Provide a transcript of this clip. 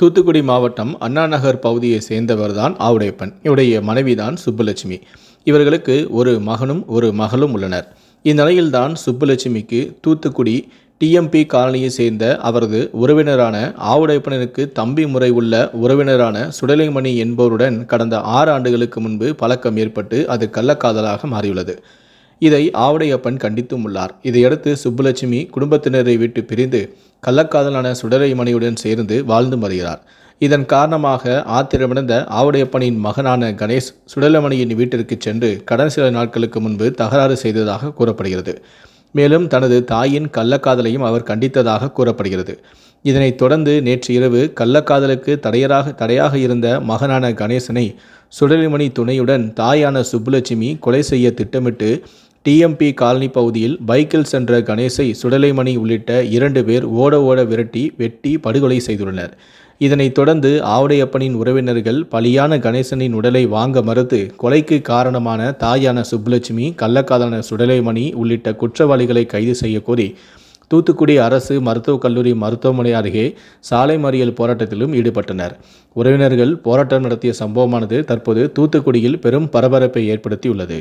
தூத்துக்குடி மாவட்டம் அண்ணாநகர் பகுதியை சேர்ந்தவர்தான் ஆவுடையப்பன் இவருடைய மனைவிதான் சுப்புலட்சுமி இவர்களுக்கு ஒரு மகனும் ஒரு மகளும் உள்ளனர் இந்நிலையில்தான் சுப்புலட்சுமிக்கு தூத்துக்குடி டிஎம்பி காலனியை சேர்ந்த அவரது உறவினரான ஆவுடையப்பனனுக்கு தம்பி முறை உள்ள உறவினரான சுடலைமணி என்பவருடன் கடந்த ஆறு ஆண்டுகளுக்கு முன்பு பழக்கம் ஏற்பட்டு அது கள்ளக்காதலாக மாறியுள்ளது இதை ஆவுடையப்பன் கண்டித்தும் உள்ளார் இதையடுத்து சுப்புலட்சுமி குடும்பத்தினரை விட்டு பிரிந்து கள்ளக்காதலான சுடரை மணியுடன் சேர்ந்து வாழ்ந்து வருகிறார் இதன் காரணமாக ஆத்திரமடைந்த ஆவுடையப்பனின் மகனான கணேஷ் சுடலமணியின் வீட்டிற்கு சென்று கடன் சில நாட்களுக்கு முன்பு தகராறு செய்ததாக கூறப்படுகிறது மேலும் தனது தாயின் கள்ளக்காதலையும் அவர் கண்டித்ததாக கூறப்படுகிறது இதனைத் தொடர்ந்து நேற்று இரவு கள்ளக்காதலுக்கு தடையராக தடையாக இருந்த மகனான கணேசனை சுடலிமணி துணையுடன் தாயான சுப்புலட்சுமி கொலை செய்ய திட்டமிட்டு டிஎம்பி காலனி பகுதியில் பைக்கில் சென்ற கணேசை சுடலைமணி உள்ளிட்ட இரண்டு பேர் ஓட ஓட விரட்டி வெட்டி படுகொலை செய்துள்ளனர் இதனைத் தொடர்ந்து ஆவடையப்பனின் உறவினர்கள் பலியான கணேசனின் உடலை வாங்க மறுத்து கொலைக்கு காரணமான தாயான சுப்புலட்சுமி கள்ளக்காதான சுடலைமணி உள்ளிட்ட குற்றவாளிகளை கைது செய்ய கோரி தூத்துக்குடி அரசு மருத்துவக் கல்லூரி மருத்துவமனை அருகே சாலை மறியல் போராட்டத்திலும் ஈடுபட்டனர் உறவினர்கள் போராட்டம் நடத்திய சம்பவமானது தற்போது தூத்துக்குடியில் பெரும் பரபரப்பை ஏற்படுத்தியுள்ளது